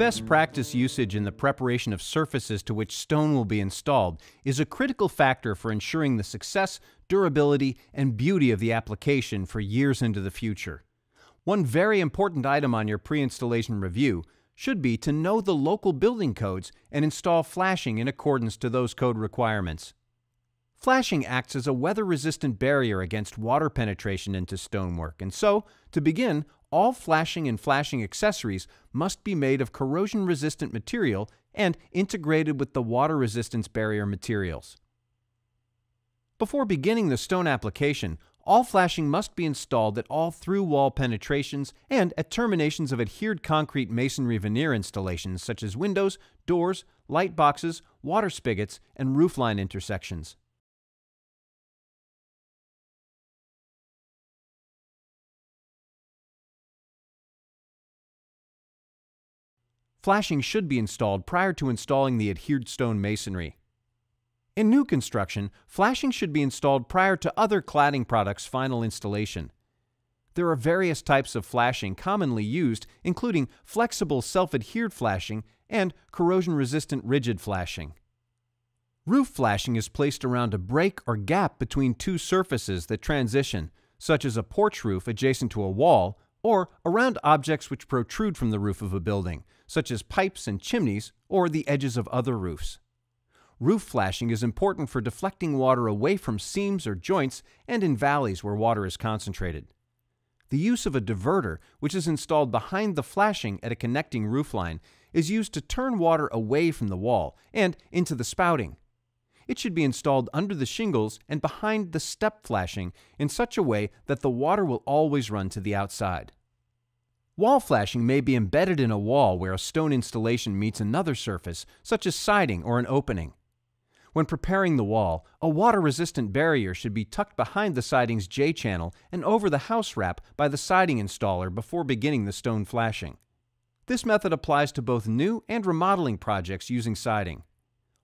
best practice usage in the preparation of surfaces to which stone will be installed is a critical factor for ensuring the success, durability, and beauty of the application for years into the future. One very important item on your pre-installation review should be to know the local building codes and install flashing in accordance to those code requirements. Flashing acts as a weather resistant barrier against water penetration into stonework, and so, to begin, all flashing and flashing accessories must be made of corrosion resistant material and integrated with the water resistance barrier materials. Before beginning the stone application, all flashing must be installed at all through wall penetrations and at terminations of adhered concrete masonry veneer installations such as windows, doors, light boxes, water spigots, and roofline intersections. Flashing should be installed prior to installing the adhered stone masonry. In new construction, flashing should be installed prior to other cladding products' final installation. There are various types of flashing commonly used, including flexible self-adhered flashing and corrosion-resistant rigid flashing. Roof flashing is placed around a break or gap between two surfaces that transition, such as a porch roof adjacent to a wall or around objects which protrude from the roof of a building, such as pipes and chimneys or the edges of other roofs. Roof flashing is important for deflecting water away from seams or joints and in valleys where water is concentrated. The use of a diverter, which is installed behind the flashing at a connecting roofline, is used to turn water away from the wall and into the spouting, it should be installed under the shingles and behind the step flashing in such a way that the water will always run to the outside. Wall flashing may be embedded in a wall where a stone installation meets another surface, such as siding or an opening. When preparing the wall, a water resistant barrier should be tucked behind the siding's J channel and over the house wrap by the siding installer before beginning the stone flashing. This method applies to both new and remodeling projects using siding.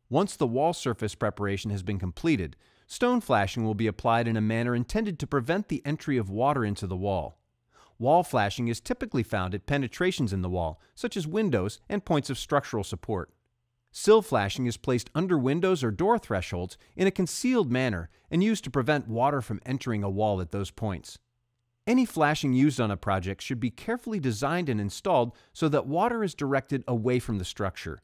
Once the wall surface preparation has been completed, stone flashing will be applied in a manner intended to prevent the entry of water into the wall. Wall flashing is typically found at penetrations in the wall, such as windows and points of structural support. Sill flashing is placed under windows or door thresholds in a concealed manner and used to prevent water from entering a wall at those points. Any flashing used on a project should be carefully designed and installed so that water is directed away from the structure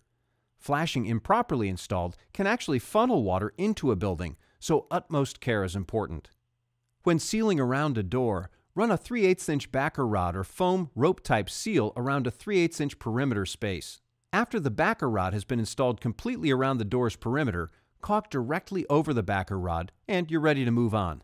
flashing improperly installed can actually funnel water into a building, so utmost care is important. When sealing around a door, run a 3 8 inch backer rod or foam rope type seal around a 3 8 inch perimeter space. After the backer rod has been installed completely around the door's perimeter, caulk directly over the backer rod and you're ready to move on.